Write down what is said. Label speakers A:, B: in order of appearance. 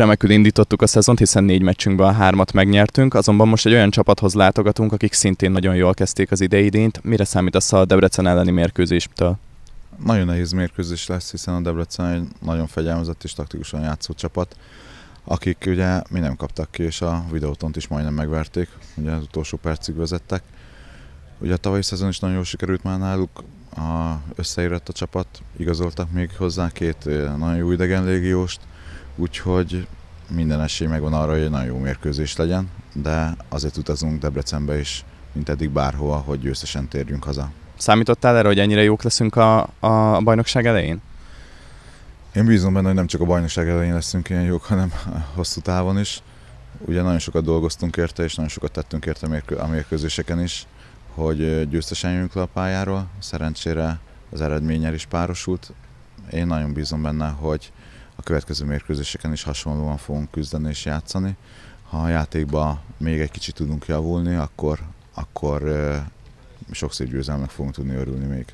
A: Remekül indítottuk a szezont, hiszen négy meccsünkből a hármat megnyertünk, azonban most egy olyan csapathoz látogatunk, akik szintén nagyon jól kezdték az ideidényt. Mire számít a Debrecen elleni mérkőzéstől?
B: Nagyon nehéz mérkőzés lesz, hiszen a Debrecen egy nagyon fegyelmezett és taktikusan játszó csapat, akik ugye mi nem kaptak ki, és a videótont is majdnem megverték, ugye az utolsó percig vezettek. Ugye a tavalyi szezon is nagyon jól sikerült már náluk, a, összeérett a csapat, igazoltak még hozzá két eh, nagyon jó idegen légióst, úgyhogy minden esély megvan arra, hogy egy nagyon jó mérkőzés legyen, de azért utazunk Debrecenbe is, mint eddig bárhova, hogy győztesen térjünk haza.
A: Számítottál erre, hogy ennyire jók leszünk a,
B: a bajnokság elején? Én bízom benne, hogy nem csak a bajnokság elején leszünk ilyen jók, hanem hosszú távon is. Ugye nagyon sokat dolgoztunk érte, és nagyon sokat tettünk érte a mérkőzéseken is, hogy győztesen jönjünk le a pályáról. Szerencsére az eredménnyel is párosult. Én nagyon bízom benne, hogy a következő mérkőzéseken is hasonlóan fogunk küzdeni és játszani. Ha a játékba még egy kicsit tudunk javulni, akkor, akkor sok szép győzelmek fogunk tudni örülni még.